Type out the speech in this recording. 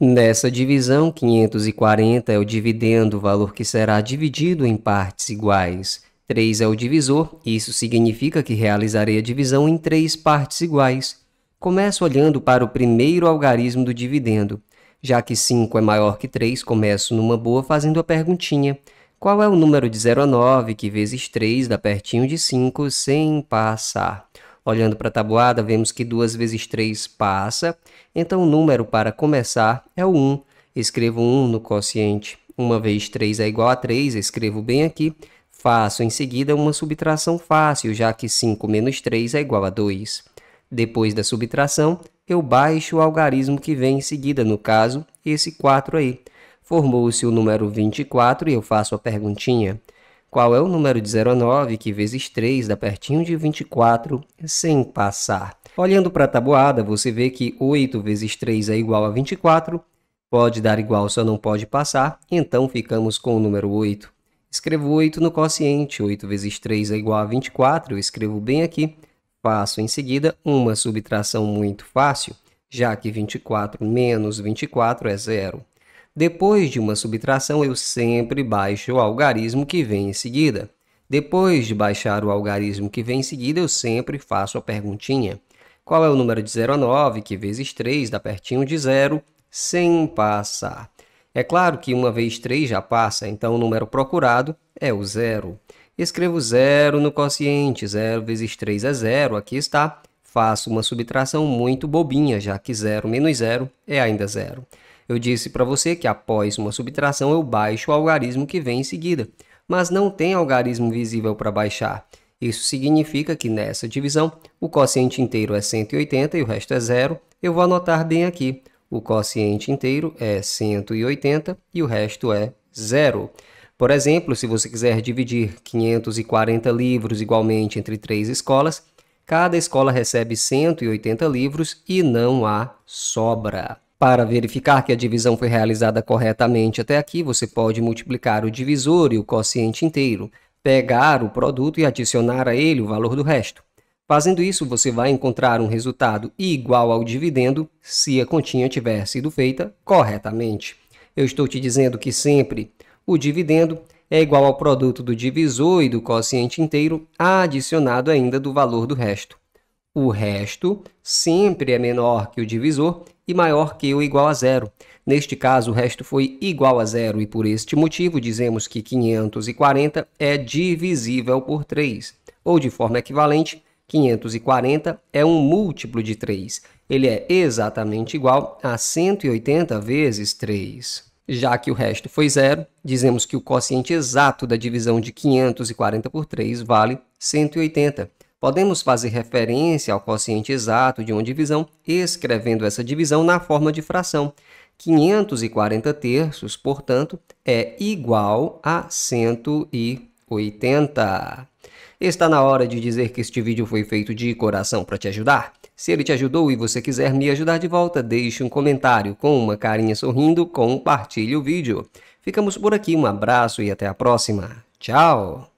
Nessa divisão, 540 é o dividendo, valor que será dividido em partes iguais. 3 é o divisor, isso significa que realizarei a divisão em três partes iguais. Começo olhando para o primeiro algarismo do dividendo. Já que 5 é maior que 3, começo numa boa fazendo a perguntinha. Qual é o número de 0 a 9 que vezes 3 dá pertinho de 5 sem passar? Olhando para a tabuada, vemos que 2 vezes 3 passa, então o número para começar é o 1. Escrevo 1 no quociente. 1 vez 3 é igual a 3, escrevo bem aqui. Faço em seguida uma subtração fácil, já que 5 menos 3 é igual a 2. Depois da subtração, eu baixo o algarismo que vem em seguida, no caso, esse 4 aí. Formou-se o número 24 e eu faço a perguntinha. Qual é o número de 0 a 9 que vezes 3 dá pertinho de 24 sem passar? Olhando para a tabuada, você vê que 8 vezes 3 é igual a 24, pode dar igual, só não pode passar, então ficamos com o número 8. Escrevo 8 no quociente, 8 vezes 3 é igual a 24, eu escrevo bem aqui, faço em seguida uma subtração muito fácil, já que 24 menos 24 é zero. Depois de uma subtração, eu sempre baixo o algarismo que vem em seguida. Depois de baixar o algarismo que vem em seguida, eu sempre faço a perguntinha. Qual é o número de 0 a 9, que vezes 3 dá pertinho de zero, sem passar? É claro que uma vez 3 já passa, então o número procurado é o zero. Escrevo zero no quociente, 0 vezes 3 é zero, aqui está. Faço uma subtração muito bobinha, já que 0 menos 0 é ainda zero. Eu disse para você que após uma subtração eu baixo o algarismo que vem em seguida, mas não tem algarismo visível para baixar. Isso significa que nessa divisão o quociente inteiro é 180 e o resto é zero. Eu vou anotar bem aqui. O quociente inteiro é 180 e o resto é zero. Por exemplo, se você quiser dividir 540 livros igualmente entre três escolas, cada escola recebe 180 livros e não há sobra. Para verificar que a divisão foi realizada corretamente até aqui, você pode multiplicar o divisor e o quociente inteiro, pegar o produto e adicionar a ele o valor do resto. Fazendo isso, você vai encontrar um resultado igual ao dividendo se a continha tiver sido feita corretamente. Eu estou te dizendo que sempre o dividendo é igual ao produto do divisor e do quociente inteiro, adicionado ainda do valor do resto. O resto sempre é menor que o divisor e maior que ou igual a zero. Neste caso, o resto foi igual a zero e por este motivo dizemos que 540 é divisível por 3, ou de forma equivalente, 540 é um múltiplo de 3. Ele é exatamente igual a 180 vezes 3. Já que o resto foi zero, dizemos que o quociente exato da divisão de 540 por 3 vale 180 podemos fazer referência ao quociente exato de uma divisão escrevendo essa divisão na forma de fração. 540 terços, portanto, é igual a 180. Está na hora de dizer que este vídeo foi feito de coração para te ajudar. Se ele te ajudou e você quiser me ajudar de volta, deixe um comentário com uma carinha sorrindo, compartilhe o vídeo. Ficamos por aqui, um abraço e até a próxima. Tchau!